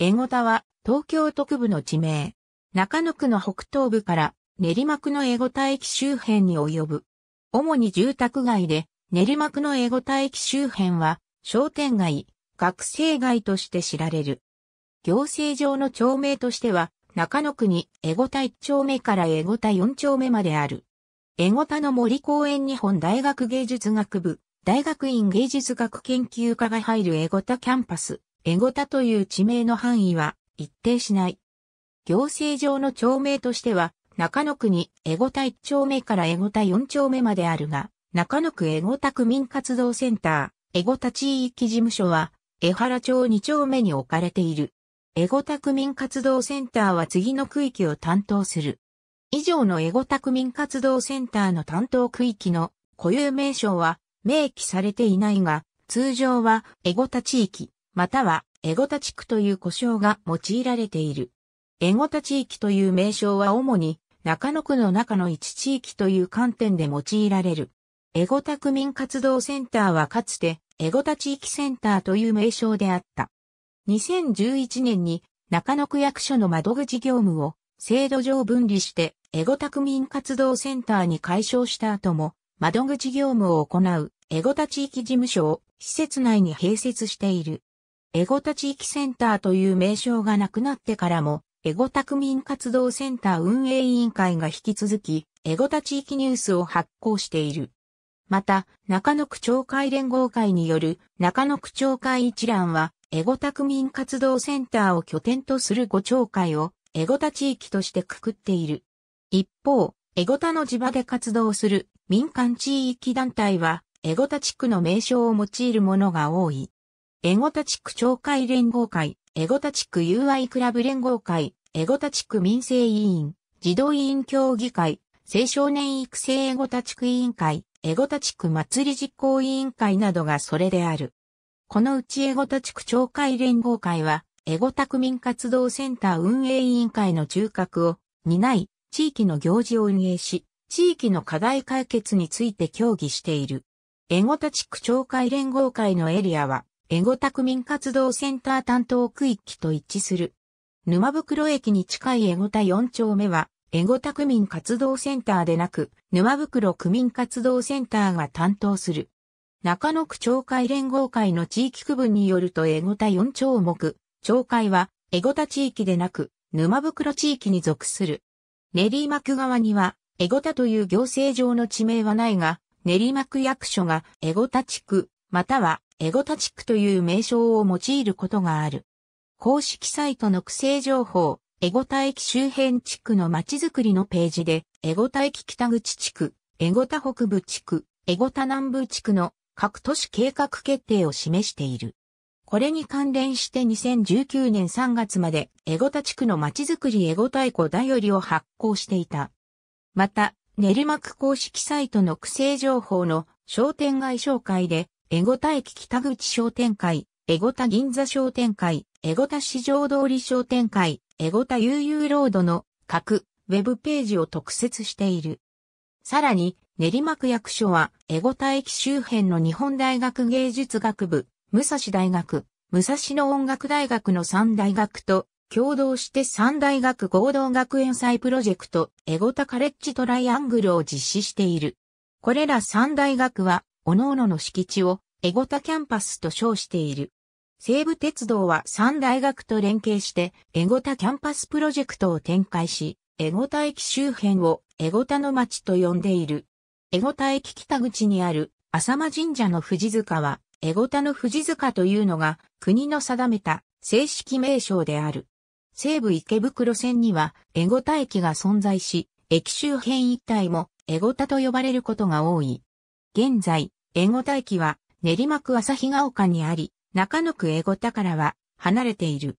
江古田は東京特部の地名。中野区の北東部から練馬区の江古田駅周辺に及ぶ。主に住宅街で練馬区の江古田駅周辺は商店街、学生街として知られる。行政上の町名としては中野区に江古田1丁目から江古田4丁目まである。江古田の森公園日本大学芸術学部、大学院芸術学研究科が入る江古田キャンパス。エゴタという地名の範囲は一定しない。行政上の町名としては、中野区にエゴタ1丁目からエゴタ4丁目まであるが、中野区エゴタ区民活動センター、エゴタ地域事務所は、江原町2丁目に置かれている。エゴタ区民活動センターは次の区域を担当する。以上のエゴタ区民活動センターの担当区域の固有名称は明記されていないが、通常はエゴタ地域、またはエゴタ地区という呼称が用いられている。エゴタ地域という名称は主に中野区の中の一地域という観点で用いられる。エゴタ区民活動センターはかつてエゴタ地域センターという名称であった。2011年に中野区役所の窓口業務を制度上分離してエゴタ区民活動センターに解消した後も窓口業務を行うエゴタ地域事務所を施設内に併設している。エゴタ地域センターという名称がなくなってからも、エゴタ区民活動センター運営委員会が引き続き、エゴタ地域ニュースを発行している。また、中野区町会連合会による中野区町会一覧は、エゴタ区民活動センターを拠点とする5町会を、エゴタ地域としてくくっている。一方、エゴタの地場で活動する民間地域団体は、エゴタ地区の名称を用いるものが多い。エゴタ地区町会連合会、エゴタ地区 UI クラブ連合会、エゴタ地区民生委員、児童委員協議会、青少年育成エゴタ地区委員会、エゴタ地区祭り実行委員会などがそれである。このうちエゴタ地区町会連合会は、エゴタ区民活動センター運営委員会の中核を担い、地域の行事を運営し、地域の課題解決について協議している。エゴタ地区町会連合会のエリアは、エゴタ区民活動センター担当区域と一致する。沼袋駅に近いエゴタ4丁目は、エゴタ区民活動センターでなく、沼袋区民活動センターが担当する。中野区町会連合会の地域区分によるとエゴタ4丁目、町会は、エゴタ地域でなく、沼袋地域に属する。練馬区側には、エゴタという行政上の地名はないが、練馬区役所がエゴタ地区、またはエゴタチックという名称を用いることがある。公式サイトの区政情報、エゴタ駅周辺地区の街づくりのページで、エゴタ駅北口地区、エゴタ北部地区、エゴタ南部地区の各都市計画決定を示している。これに関連して2019年3月まで、エゴタ地区の街づくりエゴタエコだよりを発行していた。また、練馬区公式サイトの区政情報の商店街紹介で、エゴタ駅北口商店会、エゴタ銀座商店会、エゴタ市場通り商店会、エゴタ悠々ロードの各ウェブページを特設している。さらに、練馬区役所は、エゴタ駅周辺の日本大学芸術学部、武蔵大学、武蔵野音楽大学の3大学と、共同して3大学合同学園祭プロジェクト、エゴタカレッジトライアングルを実施している。これら3大学は、各々の敷地をエゴタキャンパスと称している。西武鉄道は3大学と連携して、エゴタキャンパスプロジェクトを展開し、エゴタ駅周辺をエゴタの町と呼んでいる。エゴタ駅北口にある浅間神社の富塚は、エゴタの富塚というのが国の定めた正式名称である。西武池袋線にはエゴタ駅が存在し、駅周辺一帯もエゴタと呼ばれることが多い。現在、エゴタ駅は練馬区旭ヶ丘にあり、中野区江五田からは離れている。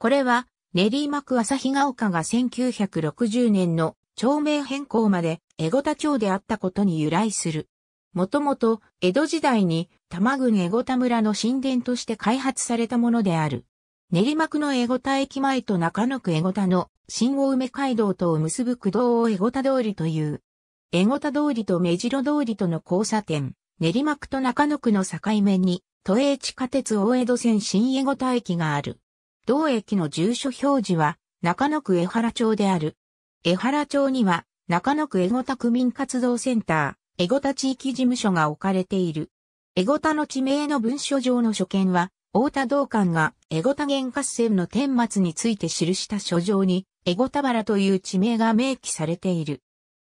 これは練馬区旭ヶ丘が1960年の町名変更まで江ゴ田町であったことに由来する。もともと江戸時代に多摩郡江ゴ田村の神殿として開発されたものである。練馬区の江ゴ田駅前と中野区江ゴ田の新大梅街道とを結ぶ区道を江ゴ田通りという。江ゴ田通りと目白通りとの交差点。練馬区と中野区の境目に、都営地下鉄大江戸線新江古田駅がある。同駅の住所表示は、中野区江原町である。江原町には、中野区江古田区民活動センター、江古田地域事務所が置かれている。江古田の地名の文書上の所見は、大田道館が江古田原合戦の顛末について記した書状に、江古田原という地名が明記されている。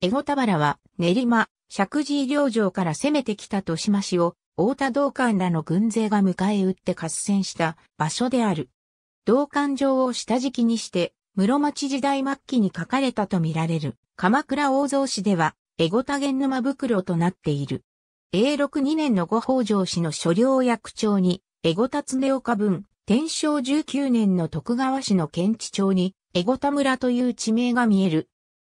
江古田原は練馬、百寺領城から攻めてきた豊島氏を、大田道館らの軍勢が迎え撃って合戦した場所である。道館城を下敷きにして、室町時代末期に書かれたとみられる、鎌倉大蔵市では、エゴタゲン沼袋となっている。永禄2年の五北条氏の所領役長に、エゴタ常岡文、天正19年の徳川氏の県知町に、エゴタ村という地名が見える。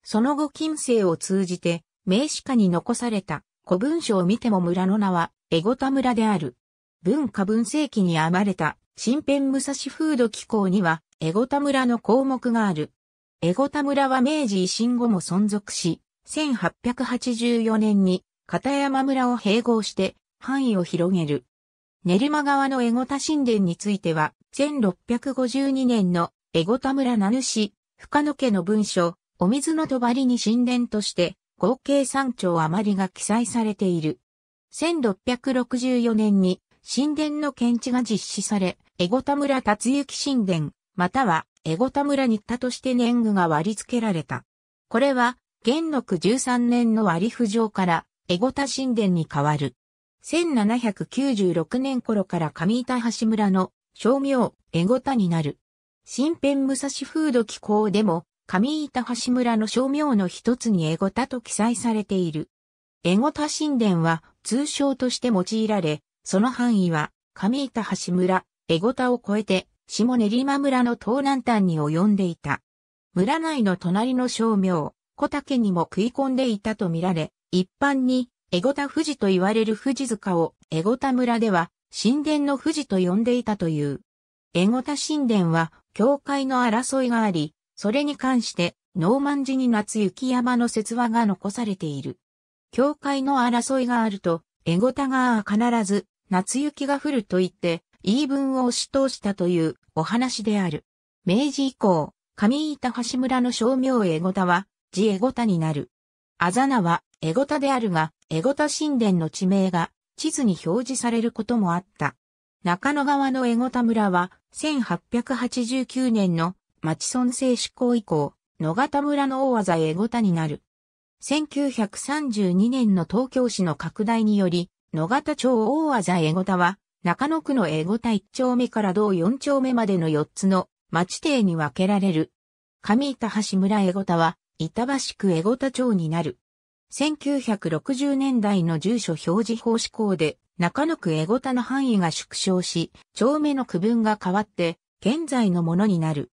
その後近世を通じて、名詞下に残された古文書を見ても村の名は、エゴタ村である。文化文世紀に編まれた、新編武蔵風土機構には、エゴタ村の項目がある。エゴタ村は明治維新後も存続し、1884年に片山村を併合して範囲を広げる。練馬川のエゴタ神殿については、1652年のエゴタ村名主、深野家の文書、お水の帳に神殿として合計3丁余りが記載されている。1664年に神殿の検知が実施され、江ゴ田村達行神殿、または江ゴ田村に田として年貢が割り付けられた。これは、元禄13年の割符上から江ゴ田神殿に変わる。1796年頃から上板橋村の商名、江ゴ田になる。新編武蔵風土気候でも、上板橋村の商名の一つにエゴタと記載されている。エゴタ神殿は通称として用いられ、その範囲は上板橋村、エゴタを越えて下練馬村の東南端に及んでいた。村内の隣の商名、小竹にも食い込んでいたとみられ、一般にエゴタ富士と言われる富士塚をエゴタ村では神殿の富士と呼んでいたという。エゴタ神殿は教会の争いがあり、それに関して、ノーマン寺に夏雪山の説話が残されている。教会の争いがあると、エゴタ川は必ず、夏雪が降ると言って、言い分を押し通したというお話である。明治以降、上板橋村の商名エゴタは、ジエゴタになる。あざなは、エゴタであるが、エゴタ神殿の地名が、地図に表示されることもあった。中野川のエゴタ村は、1889年の町村制施行以降、野方村の大技エゴ田になる。1932年の東京市の拡大により、野方町大技エゴ田は、中野区のエゴ田1丁目から同4丁目までの4つの町邸に分けられる。上板橋村江ゴタは、板橋区江ゴタ町になる。1960年代の住所表示法施行で、中野区江ゴタの範囲が縮小し、町目の区分が変わって、現在のものになる。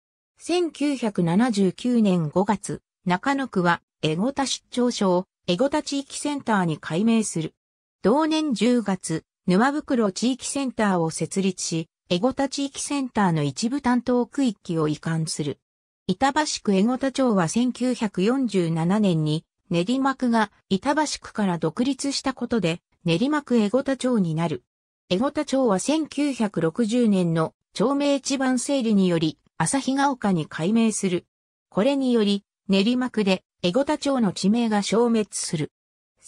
1979年5月、中野区は、エゴタ出張所を、エゴタ地域センターに改名する。同年10月、沼袋地域センターを設立し、エゴタ地域センターの一部担当区域を移管する。板橋区エゴタ町は1947年に練馬区が板橋区から独立したことで練馬区エゴタ町になる。エゴタ町は1960年の町名地盤整理により旭ヶ丘に改名する。これにより、練馬区で江ゴタ町の地名が消滅する。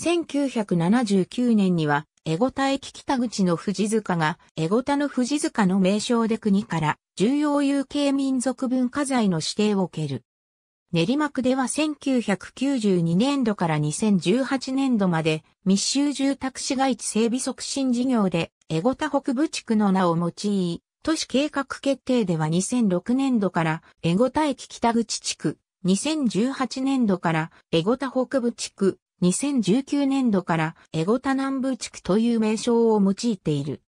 1979年には、江ゴタ駅北口の富士塚が、江ゴタの富士塚の名称で国から重要有形民族文化財の指定を受ける。練馬区では1992年度から2018年度まで密集住宅市街地整備促進事業でエゴタ北部地区の名を用い、都市計画決定では2006年度から江古田駅北口地区、2018年度から江古田北部地区、2019年度から江古田南部地区という名称を用いている。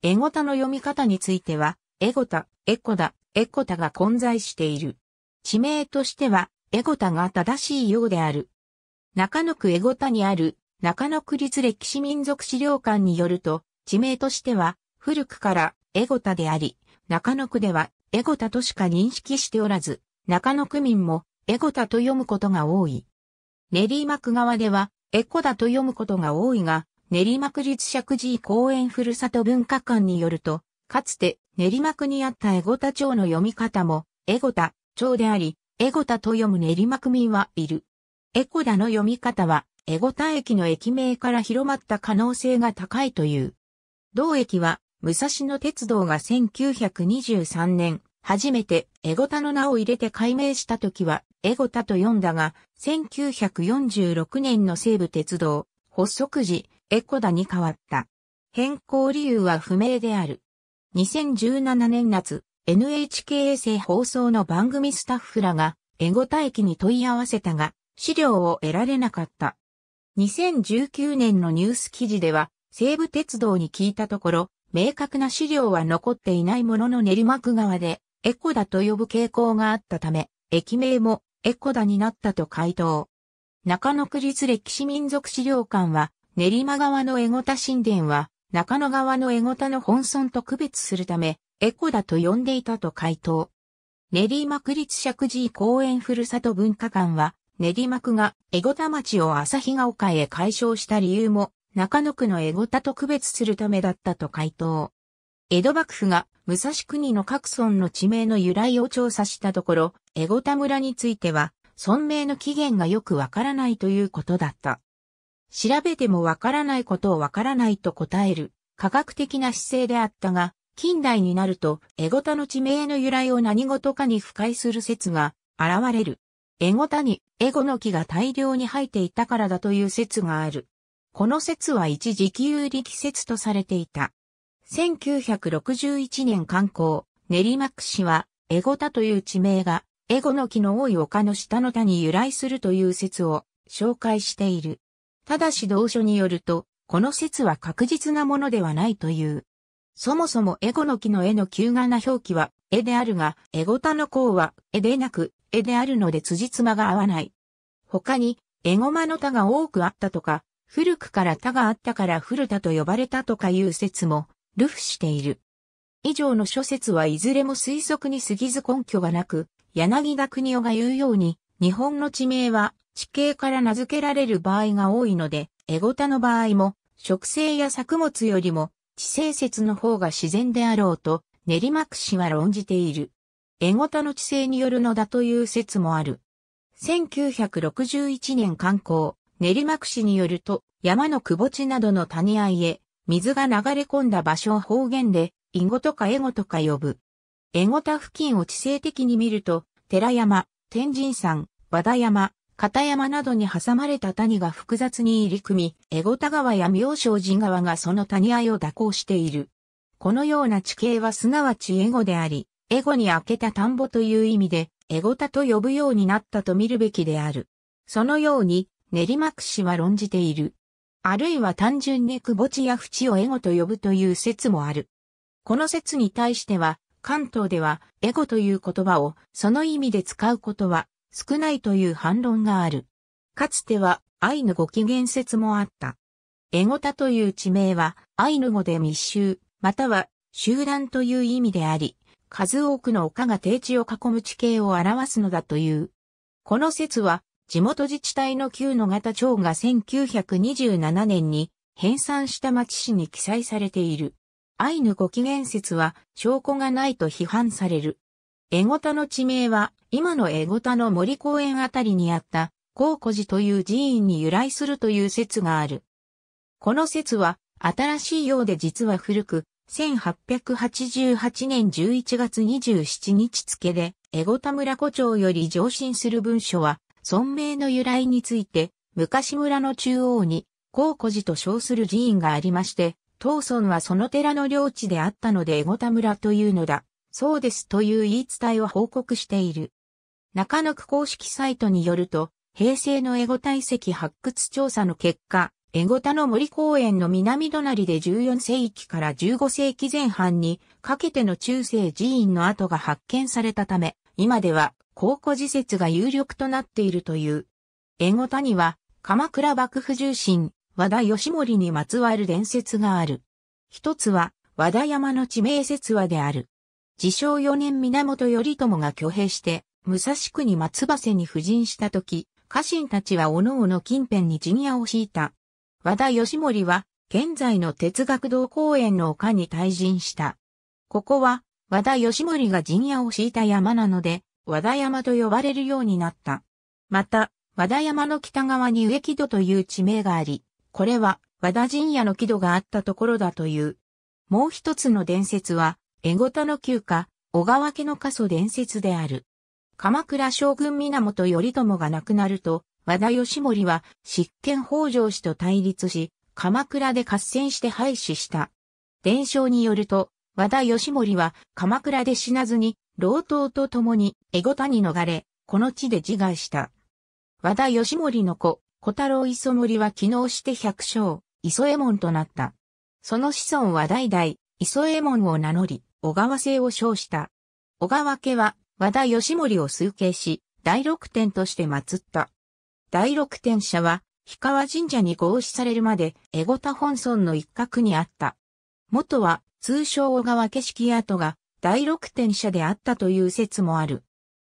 江古田の読み方については、江古田、エコダ、エコタが混在している。地名としては、エゴタが正しいようである。中野区エゴタにある、中野区立歴史民族資料館によると、地名としては、古くからエゴタであり、中野区ではエゴタとしか認識しておらず、中野区民もエゴタと読むことが多い。練馬区側ではエコダと読むことが多いが、練馬区立石寺公園ふるさと文化館によると、かつて練馬区にあったエゴタ町の読み方も、エゴタ町であり、エゴタと読む練馬区民はいる。エコダの読み方は、エゴタ駅の駅名から広まった可能性が高いという。同駅は武蔵野鉄道が1923年、初めてエゴタの名を入れて改名した時はエゴタと呼んだが、1946年の西武鉄道、発足時、エコダに変わった。変更理由は不明である。2017年夏、NHK 衛星放送の番組スタッフらが、エゴタ駅に問い合わせたが、資料を得られなかった。2019年のニュース記事では、西武鉄道に聞いたところ、明確な資料は残っていないものの練馬区側で、エコダと呼ぶ傾向があったため、駅名もエコダになったと回答。中野区立歴史民族資料館は、練馬側のエゴタ神殿は、中野側のエゴタの本村と区別するため、エコダと呼んでいたと回答。練馬区立石神公園ふるさと文化館は、練馬区がエゴタ町を日が丘へ解消した理由も、中野区のエゴタと区別するためだったと回答。江戸幕府が武蔵国の各村の地名の由来を調査したところ、エゴタ村については、村名の起源がよくわからないということだった。調べてもわからないことをわからないと答える、科学的な姿勢であったが、近代になると、エゴタの地名の由来を何事かに不快する説が現れる。エゴタにエゴの木が大量に生えていたからだという説がある。この説は一時給力説とされていた。1961年観光、練馬区市は、エゴタという地名が、エゴの木の多い丘の下の田に由来するという説を紹介している。ただし同書によると、この説は確実なものではないという。そもそもエゴの木の絵の旧画な表記は、絵であるが、エゴタの項は、絵でなく、絵であるので辻褄が合わない。他に、エゴマの田が多くあったとか、古くから他があったから古田と呼ばれたとかいう説も、ルフしている。以上の諸説はいずれも推測に過ぎず根拠がなく、柳田国夫が言うように、日本の地名は地形から名付けられる場合が多いので、エゴタの場合も、植生や作物よりも、地生説の方が自然であろうと、練馬区氏は論じている。エゴタの地生によるのだという説もある。1961年刊行、練馬区市によると、山の窪地などの谷合へ、水が流れ込んだ場所を方言で、イゴとかエゴとか呼ぶ。エゴタ付近を地勢的に見ると、寺山、天神山、和田山、片山などに挟まれた谷が複雑に入り組み、エゴタ川や妙正寺川がその谷合を蛇行している。このような地形はすなわちエゴであり、エゴに開けた田んぼという意味で、エゴタと呼ぶようになったと見るべきである。そのように、練馬区氏は論じている。あるいは単純にくぼ地や淵をエゴと呼ぶという説もある。この説に対しては、関東では、エゴという言葉を、その意味で使うことは、少ないという反論がある。かつては、アイヌ語起源説もあった。エゴタという地名は、アイヌ語で密集、または、集団という意味であり、数多くの丘が低地を囲む地形を表すのだという。この説は、地元自治体の旧野方町が1927年に編纂した町史に記載されている。アイヌご起源説は証拠がないと批判される。エゴタの地名は今のエゴタの森公園あたりにあった高古寺という寺院に由来するという説がある。この説は新しいようで実は古く、1888年11月27日付で、エゴタ村古町より上申する文書は、村名の由来について、昔村の中央に、高古寺と称する寺院がありまして、当村はその寺の領地であったので江ゴ田村というのだ。そうですという言い伝えを報告している。中野区公式サイトによると、平成の江ゴ田遺跡発掘調査の結果、江ゴ田の森公園の南隣で14世紀から15世紀前半にかけての中世寺院の跡が発見されたため、今では考古自説が有力となっているという。江後谷は、鎌倉幕府重臣、和田義盛にまつわる伝説がある。一つは、和田山の地名説話である。自称四年源頼朝が挙兵して、武蔵国松橋に布陣した時、家臣たちは各々近辺に陣屋を敷いた。和田義盛は、現在の哲学堂公園の丘に退陣した。ここは、和田義盛が陣屋を敷いた山なので、和田山と呼ばれるようになった。また、和田山の北側に植木戸という地名があり、これは和田陣屋の木戸があったところだという。もう一つの伝説は、江ごたの旧家、小川家の過疎伝説である。鎌倉将軍源頼朝が亡くなると、和田義盛は執権北条氏と対立し、鎌倉で合戦して廃止した。伝承によると、和田義盛は鎌倉で死なずに老頭と共に江後田に逃れ、この地で自害した。和田義盛の子、小太郎磯森は昨能して百姓、磯右衛門となった。その子孫は代々、磯右衛門を名乗り、小川姓を称した。小川家は、和田義盛を崇敬し、第六天として祀った。第六天社は、氷川神社に合祀されるまで、江後田本村の一角にあった。元は、通称小川景色跡が、第六天社であったという説もある。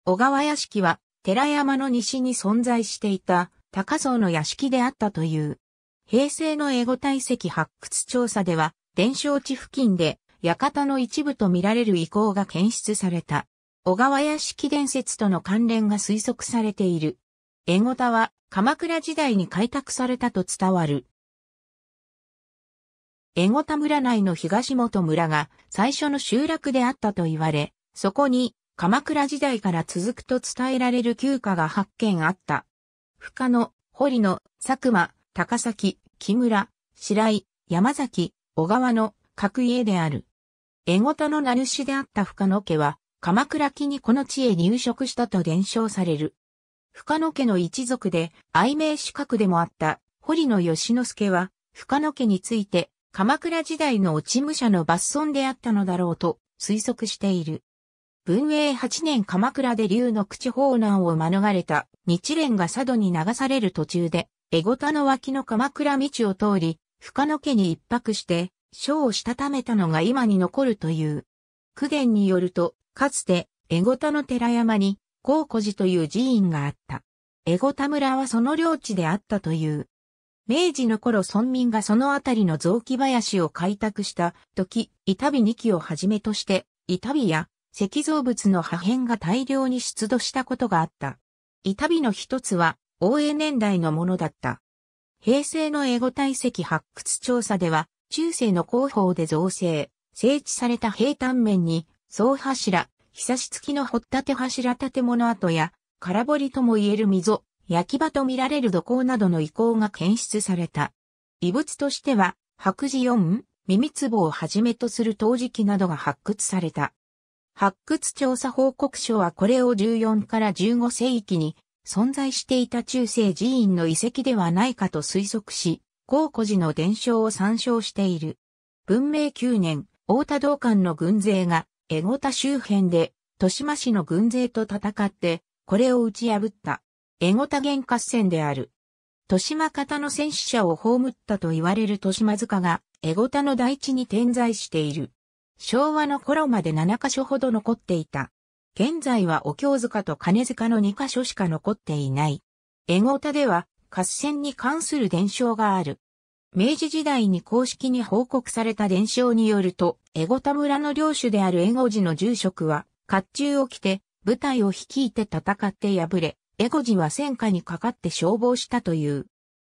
小川屋敷は、寺山の西に存在していた、高僧の屋敷であったという。平成の英語体積発掘調査では、伝承地付近で、館の一部と見られる遺構が検出された。小川屋敷伝説との関連が推測されている。エゴタは鎌倉時代に開拓されたと伝わる江ゴ田村内の東本村が最初の集落であったと言われ、そこに鎌倉時代から続くと伝えられる旧家が発見あった。深野、堀野、佐久間、高崎、木村、白井、山崎、小川の各家である。江ゴ田の名主であった深野家は、鎌倉期にこの地へ入植したと伝承される。深野家の一族で、愛名資格でもあった堀野義之助は、深野家について、鎌倉時代の落ち武者の抜損であったのだろうと推測している。文永8年鎌倉で竜の口放難を免れた日蓮が佐渡に流される途中で、江ゴタの脇の鎌倉道を通り、深野家に一泊して、書をしたためたのが今に残るという。苦言によると、かつて、江ゴタの寺山に、高古寺という寺院があった。江ゴタ村はその領地であったという。明治の頃村民がそのあたりの雑木林を開拓した時、伊丹2期をはじめとして、伊丹や石造物の破片が大量に出土したことがあった。伊丹の一つは、大江年代のものだった。平成の英語体積発掘調査では、中世の広報で造成、整地された平坦面に、総柱、ひさし付きの掘立柱建物跡や、空堀とも言える溝、焼き場と見られる土坑などの遺構が検出された。遺物としては、白磁四、耳壺をはじめとする陶磁器などが発掘された。発掘調査報告書はこれを14から15世紀に存在していた中世寺院の遺跡ではないかと推測し、高古寺の伝承を参照している。文明9年、大田道館の軍勢が、江後田周辺で、豊島市の軍勢と戦って、これを打ち破った。エゴタ原合戦である。豊島方の戦死者を葬ったと言われる豊島塚が、エゴタの大地に点在している。昭和の頃まで7カ所ほど残っていた。現在はお経塚と金塚の2カ所しか残っていない。エゴタでは、合戦に関する伝承がある。明治時代に公式に報告された伝承によると、エゴタ村の領主であるエゴ寺の住職は、甲冑を着て、部隊を率いて戦って敗れ、エゴジは戦火にかかって消防したという。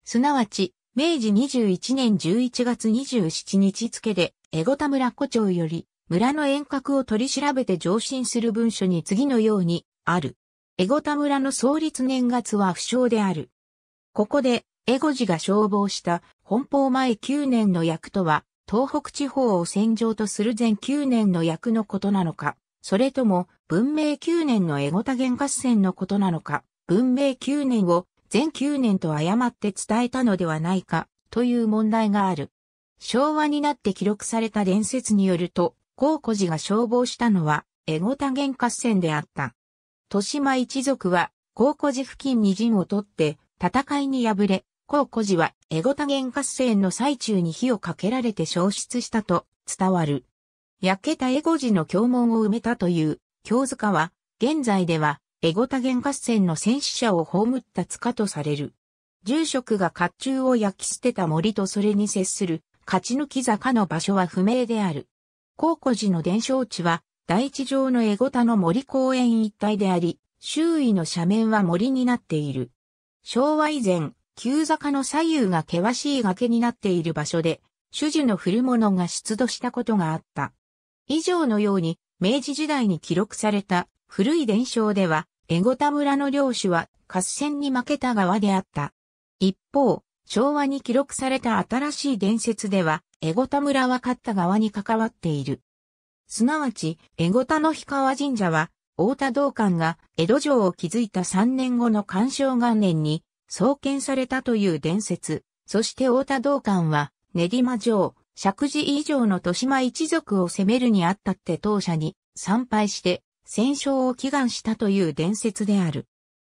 すなわち、明治21年11月27日付で、エゴ田村古町より、村の遠隔を取り調べて上申する文書に次のように、ある。エゴ田村の創立年月は不詳である。ここで、エゴジが消防した本邦前9年の役とは、東北地方を戦場とする前9年の役のことなのか、それとも文明9年のエゴタ原合戦のことなのか、文明9年を全9年と誤って伝えたのではないかという問題がある。昭和になって記録された伝説によると、高古寺が消防したのは、エゴ多元合戦であった。豊島一族は、高古寺付近に陣を取って、戦いに敗れ、高古寺は、エゴ多元合戦の最中に火をかけられて消失したと伝わる。焼けたエゴ寺の教門を埋めたという、京塚は、現在では、エゴタ原合戦の戦死者を葬った塚とされる。住職が甲冑を焼き捨てた森とそれに接する勝ち抜き坂の場所は不明である。高古寺の伝承地は、大地上のエゴタの森公園一帯であり、周囲の斜面は森になっている。昭和以前、急坂の左右が険しい崖になっている場所で、種樹の古物が出土したことがあった。以上のように、明治時代に記録された古い伝承では、江古田村の領主は合戦に負けた側であった。一方、昭和に記録された新しい伝説では、江古田村は勝った側に関わっている。すなわち、江古田の氷川神社は、大田道館が江戸城を築いた3年後の干渉元年に創建されたという伝説、そして大田道館は練馬城、石寺以上の豊島一族を攻めるにあったって当社に参拝して戦勝を祈願したという伝説である。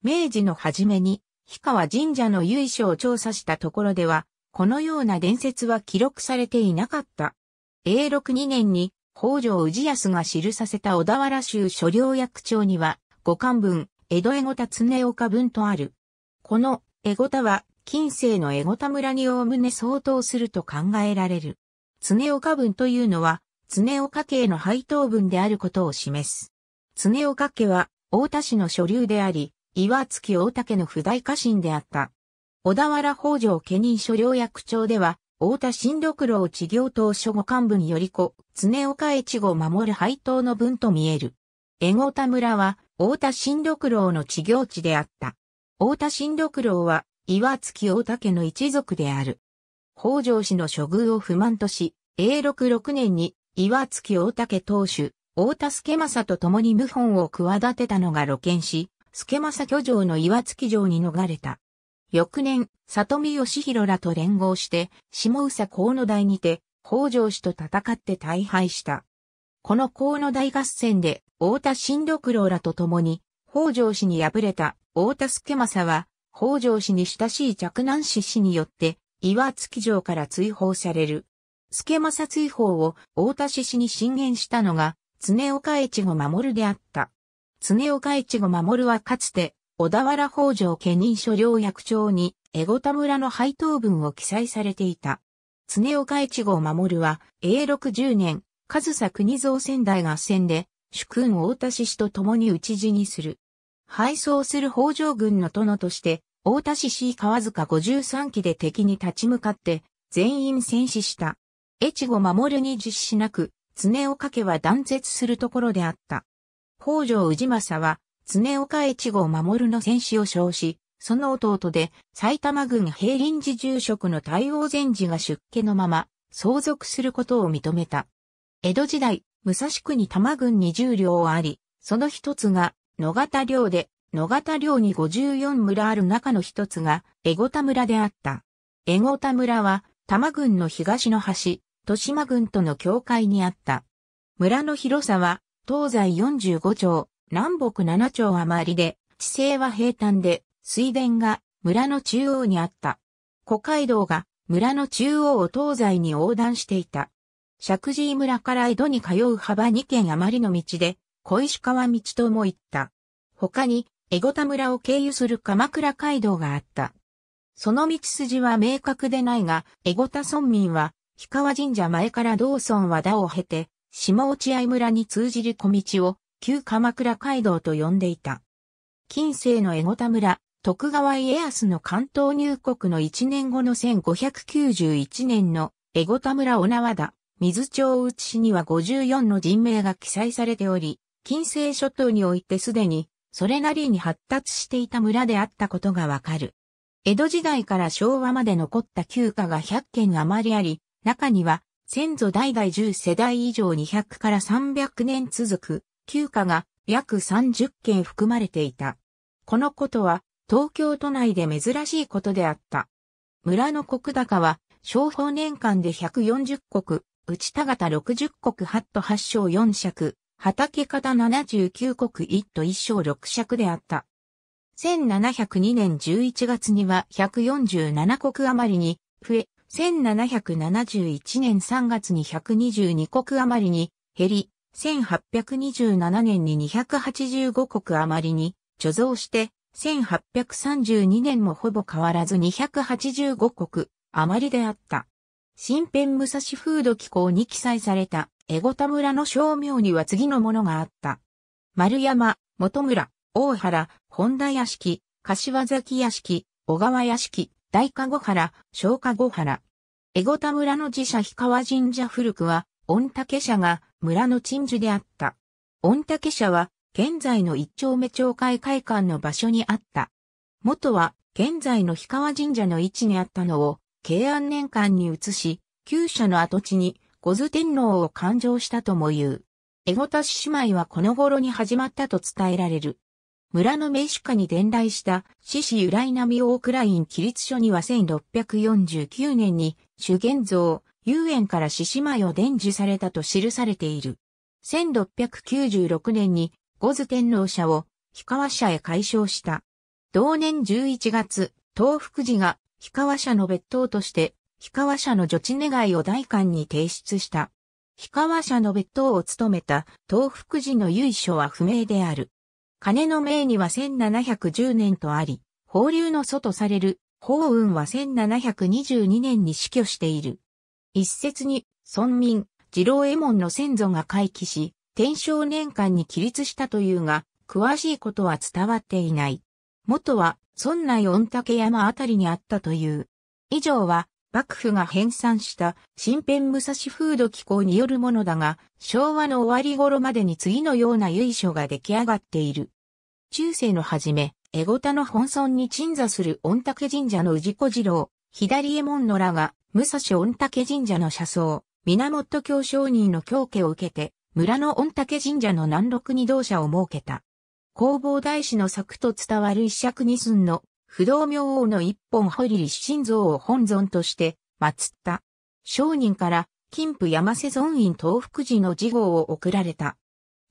明治の初めに、氷川神社の由緒を調査したところでは、このような伝説は記録されていなかった。永禄2年に、北条氏康が記させた小田原州所領役長には、五漢文、江戸江ごた常岡文とある。この江ごたは、近世の江ごた村におおむね相当すると考えられる。常岡文というのは、常岡への配当文であることを示す。常岡家は、大田市の所流であり、岩月大田家の不代家臣であった。小田原北条家任所領役長では、大田新六郎地行党所護幹部により子、常岡越後守る配当の分と見える。江後田村は、大田新六郎の地行地であった。大田新六郎は、岩月大田家の一族である。北条氏の処遇を不満とし、永禄六年に、岩月大田家当主、大田助政と共に謀反を企てたのが露見し、助政居城の岩月城に逃れた。翌年、里見義弘らと連合して、下宇佐河野台にて、北条氏と戦って大敗した。この河野大合戦で、大田新六郎らと共に、北条氏に敗れた大田助政は、北条氏に親しい嫡男氏氏によって、岩月城から追放される。助政追放を大田氏氏に進言したのが、常岡越後守であった。常岡越後守はかつて、小田原北条家任所領役長に、江後田村の配当文を記載されていた。常岡越後守は、永禄10年、上総国造仙台合戦で、主君大田氏氏と共に討ち死にする。敗走する北条軍の殿として、大田氏氏川塚53期で敵に立ち向かって、全員戦死した。越後守に実施なく、常岡家は断絶するところであった。北条氏政は、常岡越後守の戦死を称し、その弟で埼玉郡平林寺住職の大王禅寺が出家のまま、相続することを認めた。江戸時代、武蔵区に多摩郡に1両あり、その一つが野方領で、野方領に54村ある中の一つが江後田村であった。江後田村は多摩郡の東の端、豊島郡との境界にあった。村の広さは、東西45町、南北7町余りで、地勢は平坦で、水田が村の中央にあった。古街道が村の中央を東西に横断していた。石神井村から江戸に通う幅2軒余りの道で、小石川道とも言った。他に、江古田村を経由する鎌倉街道があった。その道筋は明確でないが、江古田村民は氷川神社前から道村和田を経て、下落合村に通じる小道を、旧鎌倉街道と呼んでいた。近世の江古田村、徳川家康の関東入国の1年後の1591年の江古田村小縄田、水町内市には54の人名が記載されており、近世諸島においてすでに、それなりに発達していた村であったことがわかる。江戸時代から昭和まで残った旧家が100件余りあり、中には、先祖代々10世代以上200から300年続く、旧家が約30件含まれていた。このことは、東京都内で珍しいことであった。村の国高は、商法年間で140国、内田方60国8都8章4尺、畑方79国1都1章6尺であった。1702年11月には147国余りに増え、1771年3月に122国余りに減り、1827年に285国余りに貯蔵して、1832年もほぼ変わらず285国余りであった。新編武蔵風土機構に記載された、エゴタ村の商名には次のものがあった。丸山、本村、大原、本田屋敷、柏崎屋敷、小川屋敷、大加護原、小加護原。江ゴ田村の寺社氷川神社古くは、御嶽社が村の鎮守であった。御嶽社は、現在の一丁目町会会館の場所にあった。元は、現在の氷川神社の位置にあったのを、慶安年間に移し、旧社の跡地に、五頭天皇を勘定したとも言う。江ゴ田市姉妹はこの頃に始まったと伝えられる。村の名主家に伝来した獅子由来並大倉院起立書には1649年に修験像、遊園から獅子舞を伝授されたと記されている。1696年に五頭天皇社を氷川社へ改称した。同年11月、東福寺が氷川社の別当として氷川社の除地願いを大官に提出した。氷川社の別当を務めた東福寺の由緒は不明である。金の名には1710年とあり、法流の祖とされる法雲は1722年に死去している。一説に、村民、次郎右衛門の先祖が回帰し、天正年間に起立したというが、詳しいことは伝わっていない。元は、村内御嶽山あたりにあったという。以上は、幕府が編纂した新編武蔵風土機構によるものだが、昭和の終わり頃までに次のような由緒が出来上がっている。中世の初め、エゴタの本村に鎮座する御嶽神社の氏子次郎、左衛門のらが、武蔵御嶽神社の社僧、源教商人の教家を受けて、村の御嶽神社の南麓に同社を設けた。弘法大師の作と伝わる一尺二寸の不動明王の一本堀立心像を本尊として祀った。商人から金府山瀬尊院東福寺の事号を贈られた。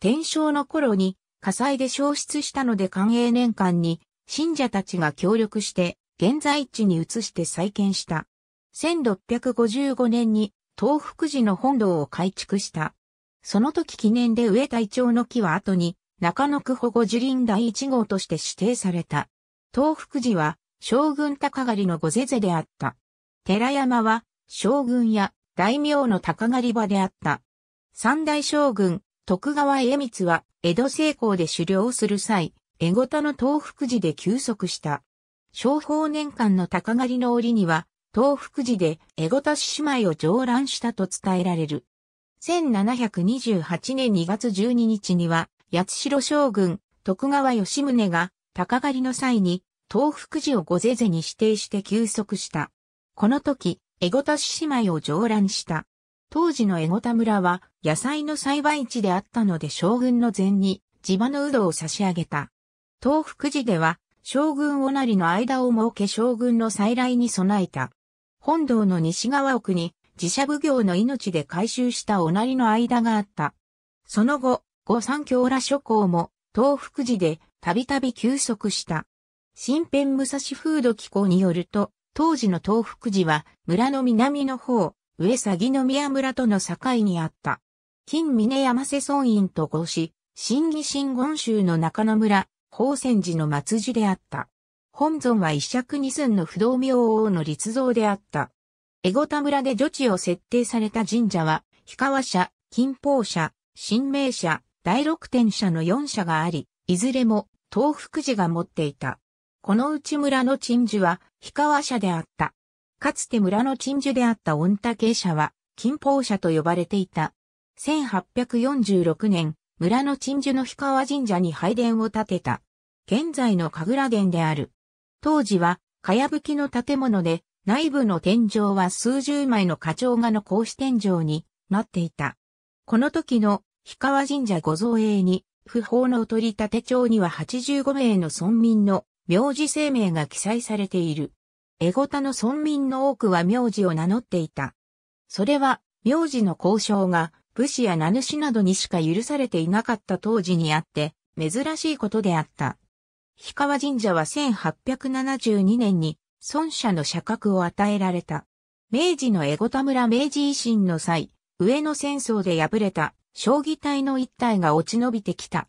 天正の頃に火災で消失したので寛永年間に信者たちが協力して現在地に移して再建した。1655年に東福寺の本堂を改築した。その時記念で植えたイチョウの木は後に中野区保護樹林第1号として指定された。東福寺は将軍高狩りの御是ぜであった。寺山は将軍や大名の高狩り場であった。三大将軍、徳川家光は、江戸成功で狩猟する際、江ごたの東福寺で休息した。商法年間の高狩りの折には、東福寺で江ごた姉妹を上覧したと伝えられる。1728年2月12日には、八代将軍、徳川吉宗が、高狩りの際に、東福寺を御是ぜに指定して休息した。この時、江ごた姉妹を上覧した。当時の江古田村は野菜の栽培地であったので将軍の前に地場のうどを差し上げた。東福寺では将軍おなりの間を設け将軍の再来に備えた。本堂の西側奥に自社奉行の命で回収したおなりの間があった。その後、御三京羅諸侯も東福寺でたびたび休息した。新編武蔵風土機構によると、当時の東福寺は村の南の方、上鷺宮村との境にあった。金峰山瀬村院と合し、新義新言州の中野村、宝泉寺の末寺であった。本尊は一尺二寸の不動明王の立像であった。江ゴ田村で女地を設定された神社は、氷川社、金峰社、新明社、第六天社の四社があり、いずれも東福寺が持っていた。この内村の鎮守は氷川社であった。かつて村の鎮守であった御嶽社は、金宝社と呼ばれていた。1846年、村の鎮守の氷川神社に拝殿を建てた。現在の神楽殿である。当時は、かやぶきの建物で、内部の天井は数十枚の花鳥画の格子天井になっていた。この時の氷川神社御造営に、不法の取り立て帳には85名の村民の名字生命が記載されている。エゴタの村民の多くは名字を名乗っていた。それは、名字の交渉が、武士や名主などにしか許されていなかった当時にあって、珍しいことであった。氷川神社は1872年に、孫社の社格を与えられた。明治のエゴタ村明治維新の際、上野戦争で敗れた、将棋隊の一体が落ち延びてきた。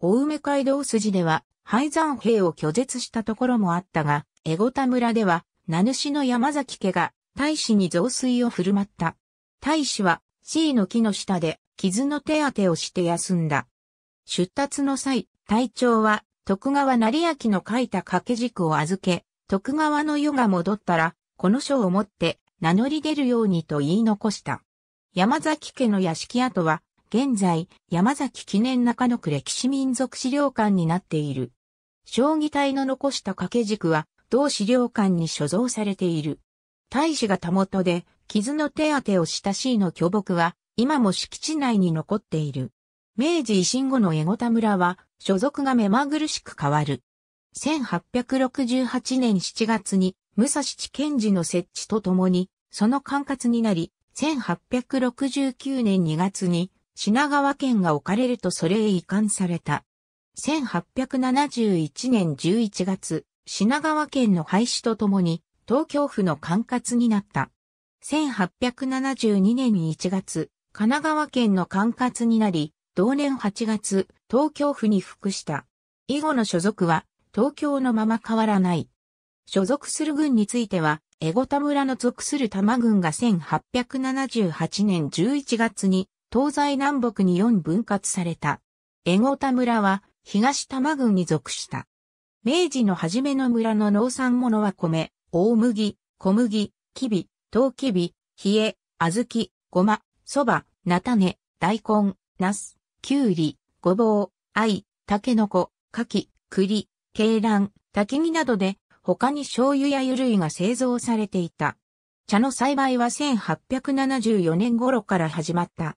大梅街道筋では、廃山兵を拒絶したところもあったが、エゴタ村では、名主の山崎家が、大使に増水を振る舞った。大使は、C の木の下で、傷の手当てをして休んだ。出立の際、隊長は、徳川成明の書いた掛け軸を預け、徳川の世が戻ったら、この書を持って名乗り出るようにと言い残した。山崎家の屋敷跡は、現在、山崎記念中野区歴史民族資料館になっている。将棋隊の残した掛け軸は、同資料館に所蔵されている。大使がたもとで、傷の手当てをした C の巨木は、今も敷地内に残っている。明治維新後の江古田村は、所属が目まぐるしく変わる。1868年7月に、武蔵地検事の設置とともに、その管轄になり、1869年2月に、品川県が置かれるとそれへ移管された。1871年11月、品川県の廃止とともに、東京府の管轄になった。1872年1月、神奈川県の管轄になり、同年8月、東京府に服した。以後の所属は、東京のまま変わらない。所属する軍については、江ゴ田村の属する多摩軍が1878年11月に、東西南北に4分割された。江ゴ田村は、東多摩軍に属した。明治の初めの村の農産物は米、大麦、小麦、きび、陶器び、冷え、小豆、ごま、そば、菜種、大根、ナス、きゅうり、ごぼう、藍、たけのこ、かき、栗、鶏卵、焚き木などで他に醤油や油類が製造されていた。茶の栽培は1874年頃から始まった。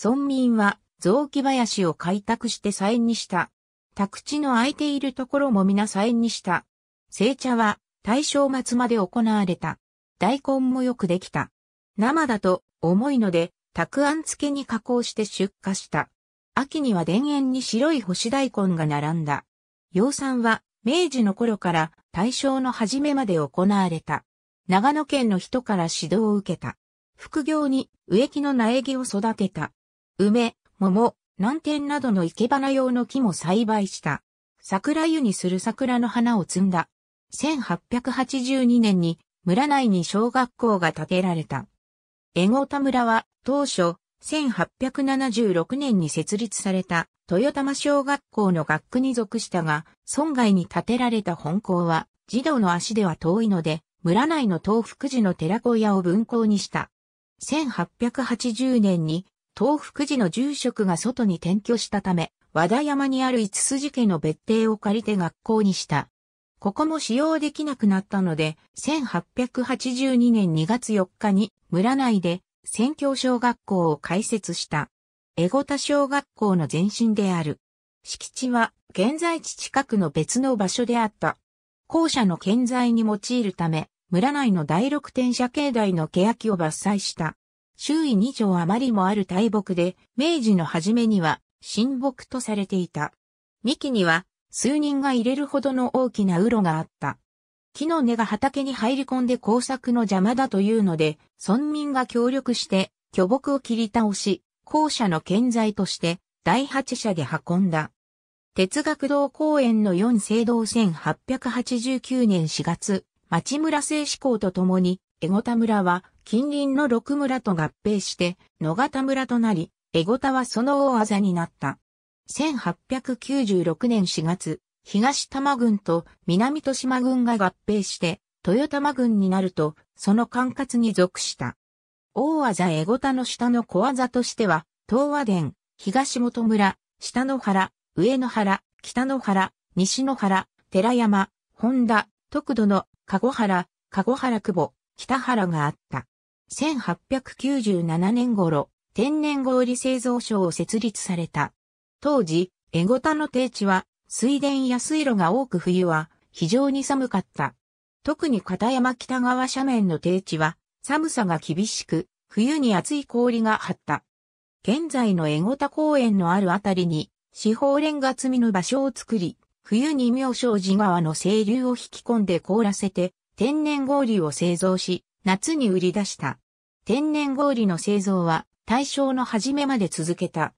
村民は雑木林を開拓して菜にした宅地の空いているところも皆菜園にした。生茶は大正末まで行われた。大根もよくできた。生だと重いので、たくあん漬けに加工して出荷した。秋には田園に白い干し大根が並んだ。養蚕は明治の頃から大正の初めまで行われた。長野県の人から指導を受けた。副業に植木の苗木を育てた。梅、桃、南天などの生け花用の木も栽培した。桜湯にする桜の花を摘んだ。1882年に村内に小学校が建てられた。江郷田村は当初1876年に設立された豊玉小学校の学区に属したが、村外に建てられた本校は児童の足では遠いので、村内の東福寺の寺小屋を分校にした。1880年に東福寺の住職が外に転居したため、和田山にある五筋家の別邸を借りて学校にした。ここも使用できなくなったので、1882年2月4日に村内で宣教小学校を開設した。エゴタ小学校の前身である。敷地は現在地近くの別の場所であった。校舎の建材に用いるため、村内の第六天社境内の欅を伐採した。周囲2丁余りもある大木で、明治の初めには新木とされていた。幹には数人が入れるほどの大きなウロがあった。木の根が畑に入り込んで工作の邪魔だというので、村民が協力して巨木を切り倒し、校舎の建材として第八社で運んだ。哲学堂公園の四聖堂1889年4月、町村製志向とともに江ゴ田村は近隣の六村と合併して野方村となり、江ゴ田はその大技になった。1896年4月、東多摩郡と南豊島郡が合併して、豊玉郡になると、その管轄に属した。大技エ江ゴ田の下の小技としては、東和殿、東本村、下野原、上野原、北野原、西野原、寺山、本田、徳土の、籠原、籠原久保、北原があった。1897年頃、天然氷製造所を設立された。当時、エゴタの低地は、水田や水路が多く冬は、非常に寒かった。特に片山北側斜面の低地は、寒さが厳しく、冬に厚い氷が張った。現在のエゴタ公園のあるあたりに、四方連が積みの場所を作り、冬に妙正寺川の清流を引き込んで凍らせて、天然氷を製造し、夏に売り出した。天然氷の製造は大正の初めまで続けた。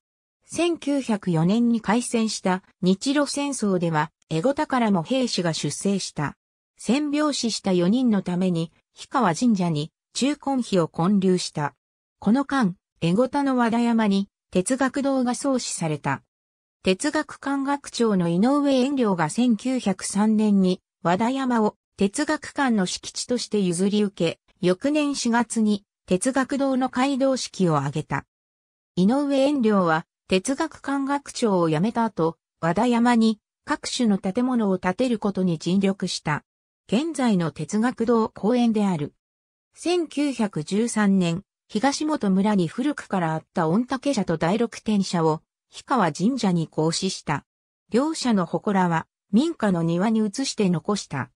1904年に開戦した日露戦争では、エゴタからも兵士が出征した。戦病死した4人のために、氷川神社に中根碑を建立した。この間、エゴタの和田山に哲学堂が創始された。哲学館学長の井上遠良が1903年に和田山を哲学館の敷地として譲り受け、翌年4月に哲学堂の街道式を挙げた。井上遠良は哲学館学長を辞めた後、和田山に各種の建物を建てることに尽力した。現在の哲学堂公園である。1913年、東本村に古くからあった御嶽社と第六天社を、氷川神社に行使した。両社の祠は民家の庭に移して残した。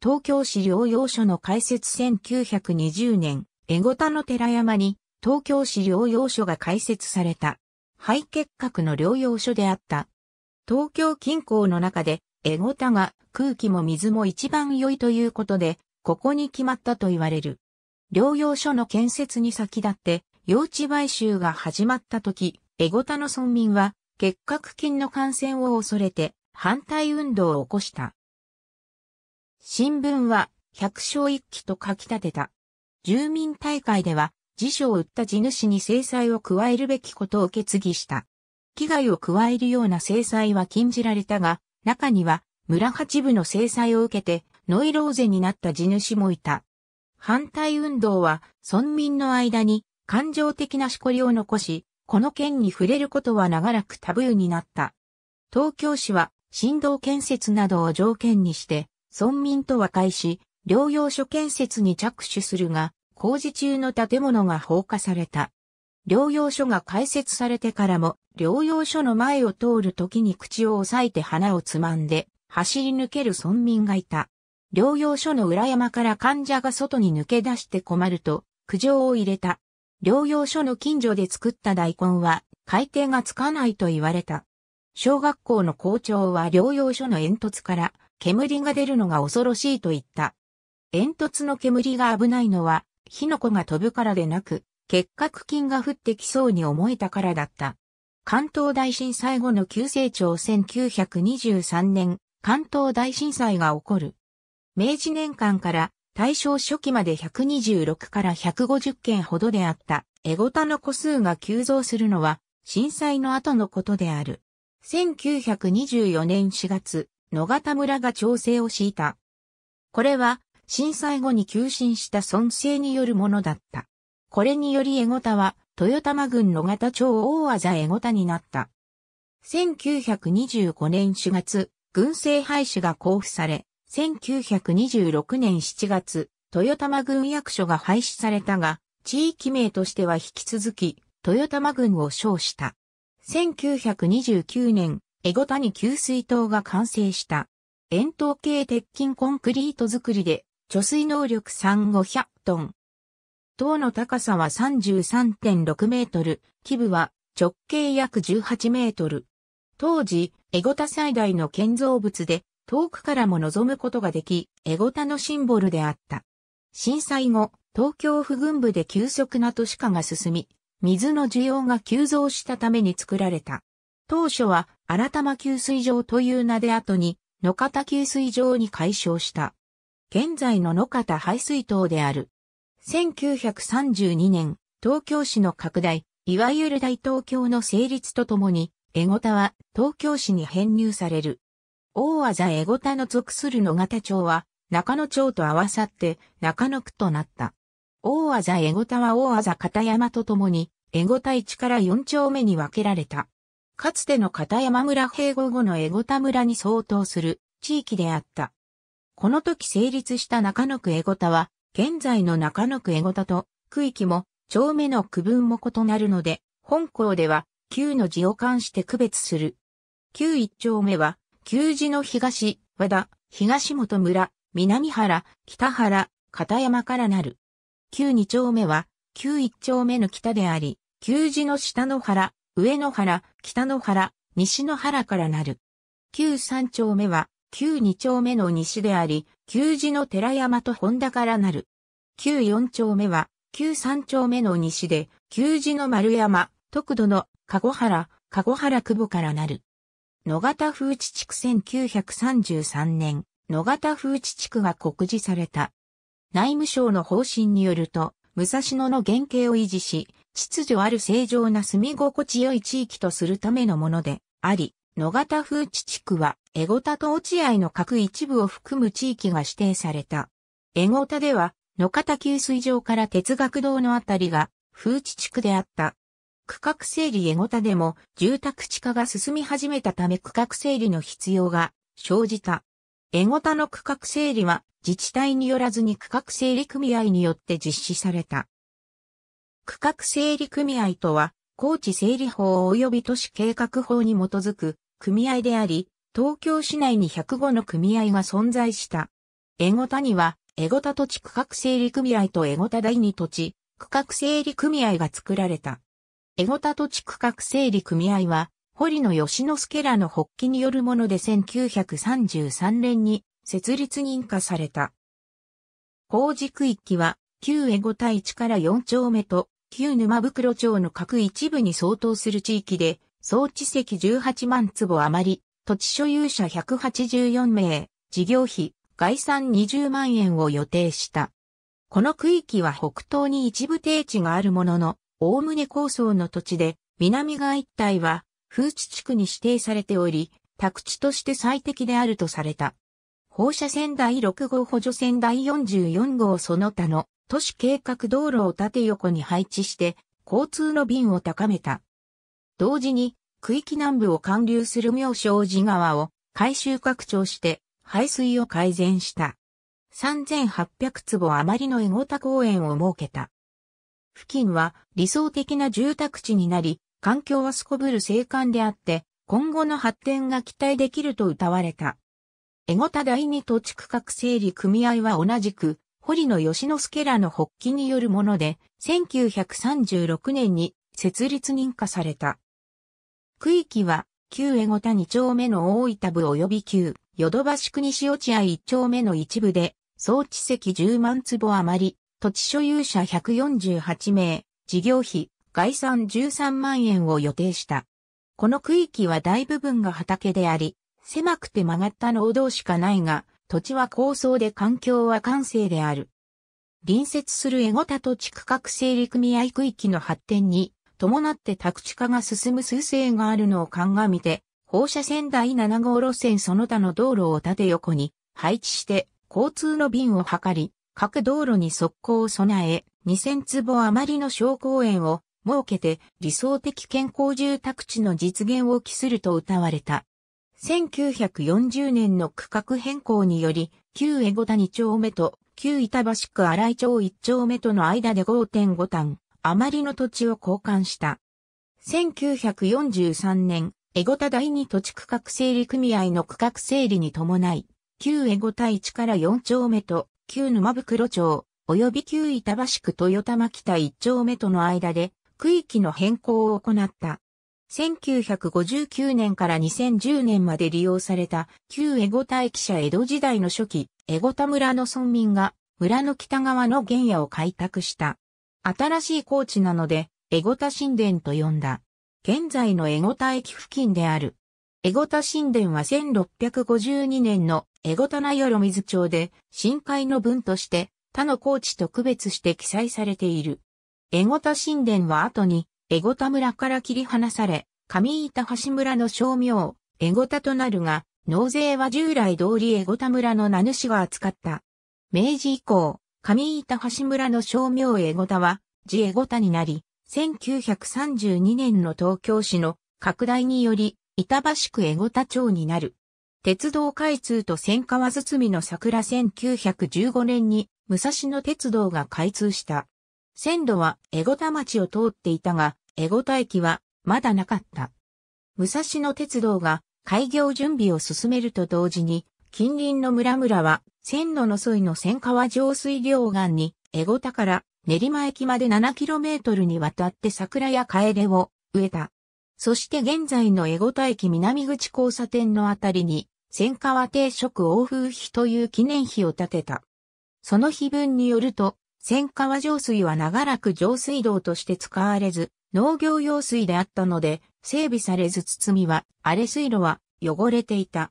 東京市療養所の開設1920年、エゴタの寺山に東京市療養所が開設された。肺結核の療養所であった。東京近郊の中で、エゴタが空気も水も一番良いということで、ここに決まったと言われる。療養所の建設に先立って、用地買収が始まった時、エゴタの村民は、結核菌の感染を恐れて、反対運動を起こした。新聞は百姓一揆と書き立てた。住民大会では辞書を売った地主に制裁を加えるべきことを決議した。危害を加えるような制裁は禁じられたが、中には村八部の制裁を受けてノイローゼになった地主もいた。反対運動は村民の間に感情的なしこりを残し、この件に触れることは長らくタブーになった。東京市は振動建設などを条件にして村民と和解し、療養所建設に着手するが、工事中の建物が放火された。療養所が開設されてからも、療養所の前を通る時に口を押さえて花をつまんで、走り抜ける村民がいた。療養所の裏山から患者が外に抜け出して困ると、苦情を入れた。療養所の近所で作った大根は、海底がつかないと言われた。小学校の校長は療養所の煙突から煙が出るのが恐ろしいと言った。煙突の煙が危ないのは、火の粉が飛ぶからでなく、結核菌が降ってきそうに思えたからだった。関東大震災後の急成長1923年、関東大震災が起こる。明治年間から大正初期まで126から150件ほどであった、エゴタの個数が急増するのは、震災の後のことである。1924年4月、野方村が調整を敷いた。これは、震災後に急進した損勢によるものだった。これにより江古田は、豊玉郡野方町大技江古田になった。1925年4月、軍政廃止が交付され、1926年7月、豊玉郡役所が廃止されたが、地域名としては引き続き、豊玉郡を称した。1929年、江ゴ谷に給水塔が完成した。円筒形鉄筋コンクリート作りで、貯水能力3500トン。塔の高さは33.6メートル、基部は直径約18メートル。当時、エゴタ最大の建造物で、遠くからも望むことができ、エゴタのシンボルであった。震災後、東京府軍部で急速な都市化が進み、水の需要が急増したために作られた。当初は新玉給水場という名で後に野方給水場に改称した。現在の野方排水塔である。1932年、東京市の拡大、いわゆる大東京の成立とともに、エゴタは東京市に編入される。大技エゴタの属する野方町は、中野町と合わさって中野区となった。大技エゴタは大技片山とともに、エゴタ1から4丁目に分けられた。かつての片山村併合後の江ゴ田村に相当する地域であった。この時成立した中野区江ゴ田は、現在の中野区江ゴ田と区域も、町目の区分も異なるので、本校では、旧の字を関して区別する。旧一丁目は、旧字の東、和田、東本村、南原、北原、片山からなる。旧二丁目は、旧一丁目の北であり、旧字の下の原、上野原、北野原、西野原からなる。旧三丁目は、旧二丁目の西であり、旧寺の寺山と本田からなる。旧四丁目は、旧三丁目の西で、旧寺の丸山、徳土の籠原、籠原久保からなる。野方風地地区1933年、野方風地地区が告示された。内務省の方針によると、武蔵野の原型を維持し、秩序ある正常な住み心地よい地域とするためのものであり、野方風地地区は、エゴタと落合の各一部を含む地域が指定された。エゴタでは、野方給水場から哲学堂のあたりが、風地地区であった。区画整理エゴタでも、住宅地化が進み始めたため区画整理の必要が生じた。エゴタの区画整理は、自治体によらずに区画整理組合によって実施された。区画整理組合とは、高知整理法及び都市計画法に基づく組合であり、東京市内に105の組合が存在した。エゴタには、エゴタ土地区画整理組合とエゴタ第二土地区画整理組合が作られた。エゴタ土地区画整理組合は、堀野義之助らの発起によるもので1933年に設立認可された。工事区域は、旧エゴタ1から4丁目と旧沼袋町の各一部に相当する地域で、総地積18万坪余り、土地所有者184名、事業費、概算20万円を予定した。この区域は北東に一部定地があるものの、おおむね構想の土地で、南側一帯は、風地地区に指定されており、宅地として最適であるとされた。放射線第6号補助線第44号その他の都市計画道路を縦横に配置して、交通の便を高めた。同時に、区域南部を貫流する妙正寺川を改修拡張して、排水を改善した。3800坪余りの江ゴ t 公園を設けた。付近は理想的な住宅地になり、環境はすこぶる静観であって、今後の発展が期待できると謳われた。江ゴ t 第二土地区画整理組合は同じく、堀野義之助らの発起によるもので、1936年に設立認可された。区域は、旧江五田2丁目の大分部及び旧、ヨドバシ区西落合1丁目の一部で、総地積10万坪余り、土地所有者148名、事業費、概算13万円を予定した。この区域は大部分が畑であり、狭くて曲がった農道しかないが、土地は高層で環境は完成である。隣接する江ゴ田と地区画整理組合区域の発展に伴って宅地化が進む数勢があるのを鑑みて、放射線第7号路線その他の道路を縦横に配置して交通の便を図り、各道路に速攻を備え、2000坪余りの小公園を設けて理想的健康住宅地の実現を期すると謳われた。1940年の区画変更により、旧江五田2丁目と旧板橋区新井町1丁目との間で5.5単、余りの土地を交換した。1943年、江五田第二土地区画整理組合の区画整理に伴い、旧江五田1から4丁目と旧沼袋町、及び旧板橋区豊玉北1丁目との間で、区域の変更を行った。1959年から2010年まで利用された旧江古田駅舎江戸時代の初期、江古田村の村民が村の北側の原野を開拓した。新しい高地なので、江古田神殿と呼んだ。現在の江古田駅付近である。江古田神殿は1652年の江古田名寄水町で深海の文として他の高地と区別して記載されている。江古田神殿は後に江古田村から切り離され、上板橋村の商名、江古田となるが、納税は従来通り江古田村の名主が扱った。明治以降、上板橋村の商名江古田は、自江古田になり、1932年の東京市の拡大により、板橋区江古田町になる。鉄道開通と千川みの桜1915年に武蔵野鉄道が開通した。線路は江古田町を通っていたが、江古田駅はまだなかった。武蔵野鉄道が開業準備を進めると同時に、近隣の村々は線路の沿いの千川上水両岸に、江古田から練馬駅まで 7km にわたって桜やカエデを植えた。そして現在の江古田駅南口交差点のあたりに、千川定食欧風碑という記念碑を建てた。その碑文によると、千川上水は長らく上水道として使われず、農業用水であったので、整備されず包みは、荒れ水路は汚れていた。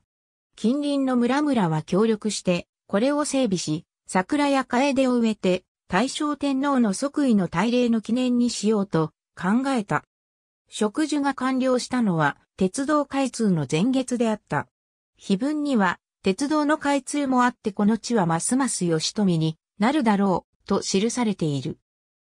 近隣の村々は協力して、これを整備し、桜や楓を植えて、大正天皇の即位の大礼の記念にしようと考えた。植樹が完了したのは、鉄道開通の前月であった。碑文には、鉄道の開通もあってこの地はますます吉富になるだろう。と記されている。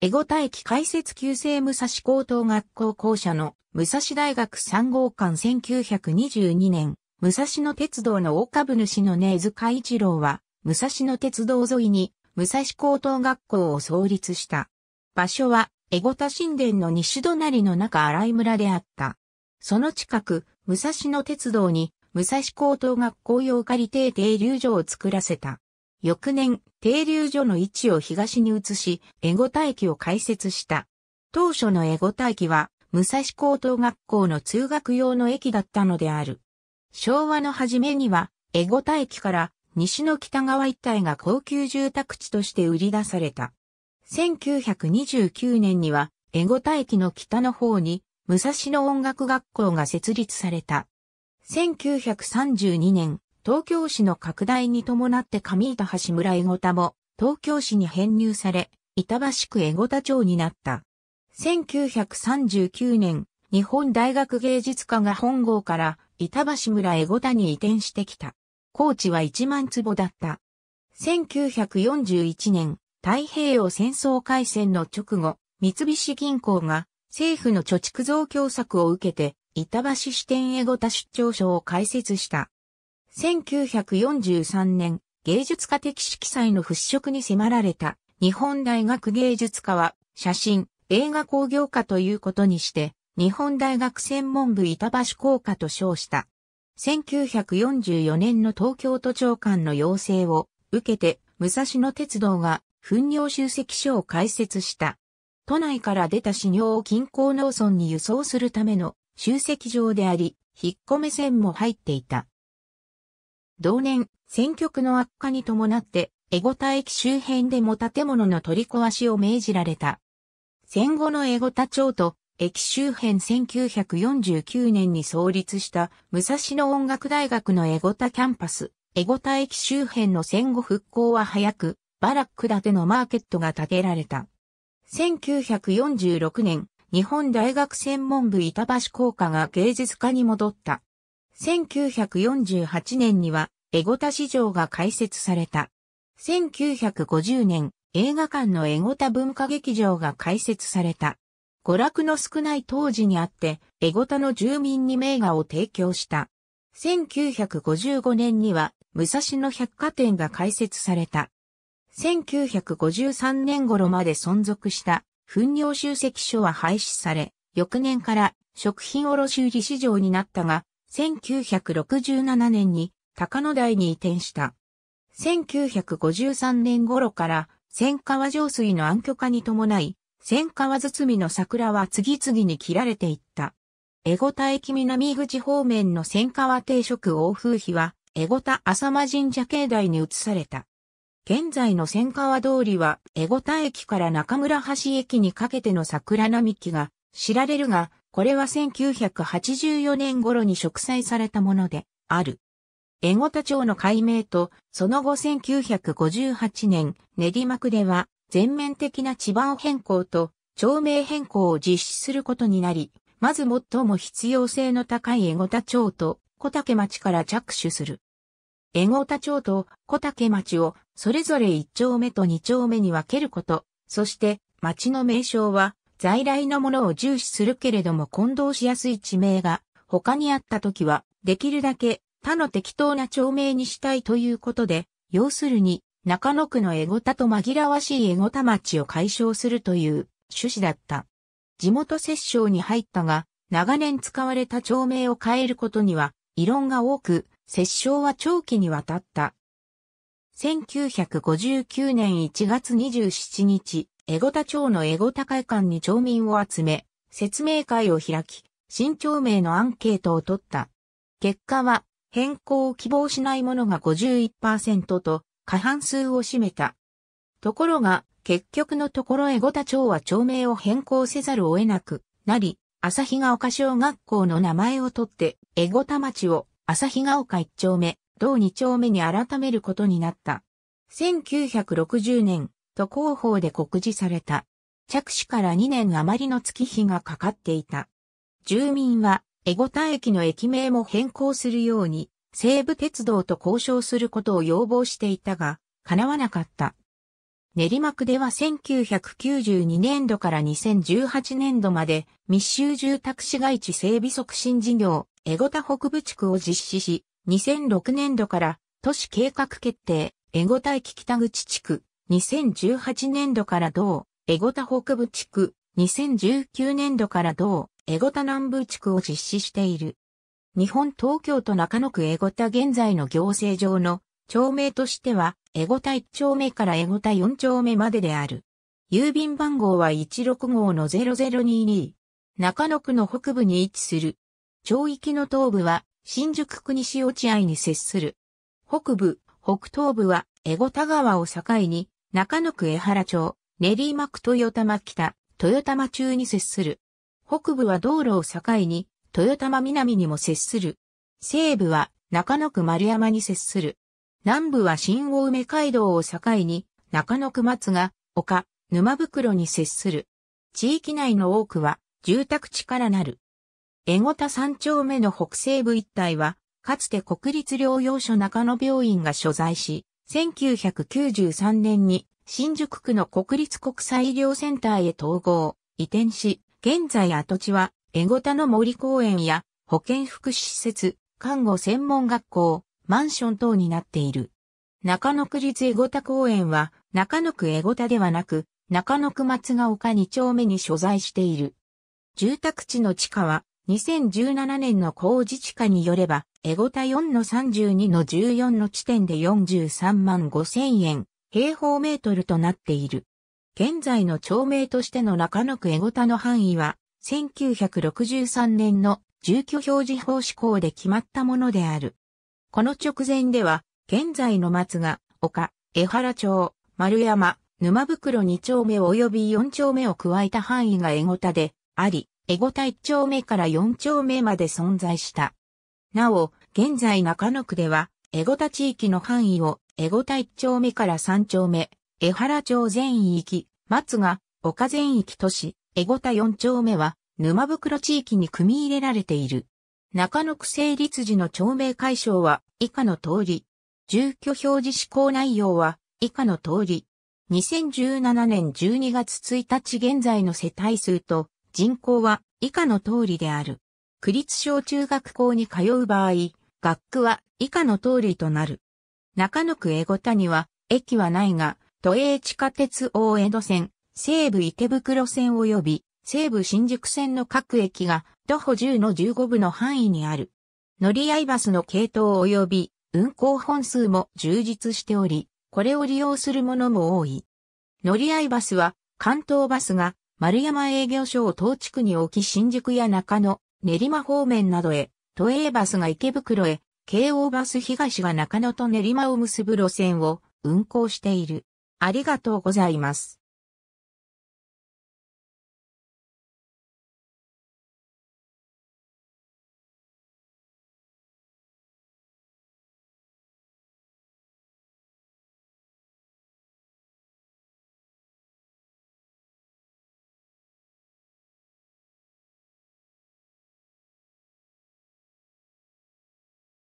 エゴタ駅開設旧制武蔵高等学校校舎の武蔵大学3号館1922年、武蔵野鉄道の大株主の根津海一郎は、武蔵野鉄道沿いに武蔵高等学校を創立した。場所は、エゴタ神殿の西隣の中荒井村であった。その近く、武蔵野鉄道に、武蔵高等学校用仮定停留所を作らせた。翌年、停留所の位置を東に移し、江古田駅を開設した。当初の江古田駅は、武蔵高等学校の通学用の駅だったのである。昭和の初めには、江古田駅から西の北側一帯が高級住宅地として売り出された。1929年には、江古田駅の北の方に、武蔵野音楽学校が設立された。1932年、東京市の拡大に伴って上板橋村江五田も東京市に編入され、板橋区江五田町になった。1939年、日本大学芸術科が本郷から板橋村江五田に移転してきた。高知は1万坪だった。1941年、太平洋戦争開戦の直後、三菱銀行が政府の貯蓄増強策を受けて、板橋支店江五田出張所を開設した。1943年、芸術家的色彩の払拭に迫られた日本大学芸術科は写真、映画工業科ということにして、日本大学専門部板橋工科と称した。1944年の東京都長官の要請を受けて、武蔵野鉄道が糞尿集積所を開設した。都内から出た資料を近郊農村に輸送するための集積場であり、引っ込め線も入っていた。同年、選挙区の悪化に伴って、エゴタ駅周辺でも建物の取り壊しを命じられた。戦後のエゴタ町と駅周辺1949年に創立した武蔵野音楽大学のエゴタキャンパス、エゴタ駅周辺の戦後復興は早く、バラック建てのマーケットが建てられた。1946年、日本大学専門部板橋工科が芸術科に戻った。1948年にはエゴタ市場が開設された。1950年、映画館のエゴタ文化劇場が開設された。娯楽の少ない当時にあって、エゴタの住民に名画を提供した。1955年には、武蔵野百貨店が開設された。1953年頃まで存続した、糞尿集積所は廃止され、翌年から食品卸売市場になったが、1967年に高野台に移転した。1953年頃から千川上水の暗挙化に伴い、千川堤の桜は次々に切られていった。江古田駅南口方面の千川定食欧風碑は、江古田浅間神社境内に移された。現在の千川通りは、江古田駅から中村橋駅にかけての桜並木が知られるが、これは1984年頃に植栽されたものである。江古田町の改名と、その後1958年、練馬区では、全面的な地盤変更と、町名変更を実施することになり、まず最も必要性の高い江古田町と小竹町から着手する。江古田町と小竹町をそれぞれ1丁目と2丁目に分けること、そして町の名称は在来のものを重視するけれども混同しやすい地名が他にあった時はできるだけ他の適当な町名にしたいということで、要するに、中野区のエゴタと紛らわしいエゴタ町を解消するという趣旨だった。地元摂政に入ったが、長年使われた町名を変えることには、異論が多く、摂政は長期にわたった。1959年1月27日、エゴタ町のエゴタ会館に町民を集め、説明会を開き、新町名のアンケートを取った。結果は、変更を希望しない者が51%と過半数を占めた。ところが、結局のところ江ゴ田町は町名を変更せざるを得なくなり、日が丘小学校の名前を取って、江ゴ田町を日が丘1丁目、同2丁目に改めることになった。1960年、都広報で告示された。着手から2年余りの月日がかかっていた。住民は江古田駅の駅名も変更するように、西武鉄道と交渉することを要望していたが、叶わなかった。練馬区では1992年度から2018年度まで密集住宅市街地整備促進事業、江古田北部地区を実施し、2006年度から都市計画決定、江古田駅北口地区、2018年度から同、江古田北部地区、2019年度から同、エゴタ南部地区を実施している。日本東京都中野区エゴタ現在の行政上の町名としては、エゴタ1丁目からエゴタ4丁目までである。郵便番号は16号の0022。中野区の北部に位置する。町域の東部は新宿区西落合に接する。北部、北東部はエゴタ川を境に中野区江原町、練馬区豊玉北、豊玉中に接する。北部は道路を境に、豊玉南にも接する。西部は中野区丸山に接する。南部は新大梅街道を境に、中野区松が丘、沼袋に接する。地域内の多くは住宅地からなる。江古田三丁目の北西部一帯は、かつて国立療養所中野病院が所在し、1993年に新宿区の国立国際医療センターへ統合、移転し、現在跡地は、江ゴタの森公園や保健福祉施設、看護専門学校、マンション等になっている。中野区立江ゴタ公園は、中野区江ゴタではなく、中野区松ヶ丘2丁目に所在している。住宅地の地価は、2017年の工事地価によれば、エゴタ4の32の14の地点で43万5千円、平方メートルとなっている。現在の町名としての中野区江古田の範囲は、1963年の住居表示法施行で決まったものである。この直前では、現在の松が、丘、江原町、丸山、沼袋2丁目及び4丁目を加えた範囲が江古田であり、江古田1丁目から4丁目まで存在した。なお、現在中野区では、江古田地域の範囲を江古田1丁目から3丁目、江原町全域、松が、丘全域都市、江五田4丁目は、沼袋地域に組み入れられている。中野区成立時の町名解消は、以下の通り。住居表示施行内容は、以下の通り。2017年12月1日現在の世帯数と人口は以下の通りである。区立小中学校に通う場合、学区は以下の通りとなる。中野区江五には駅はないが、都営地下鉄大江戸線、西武池袋線及び西武新宿線の各駅が徒歩10の15部の範囲にある。乗り合いバスの系統及び運行本数も充実しており、これを利用するものも多い。乗り合いバスは関東バスが丸山営業所を当地区に置き新宿や中野、練馬方面などへ、都営バスが池袋へ、京王バス東が中野と練馬を結ぶ路線を運行している。ありがとうございます。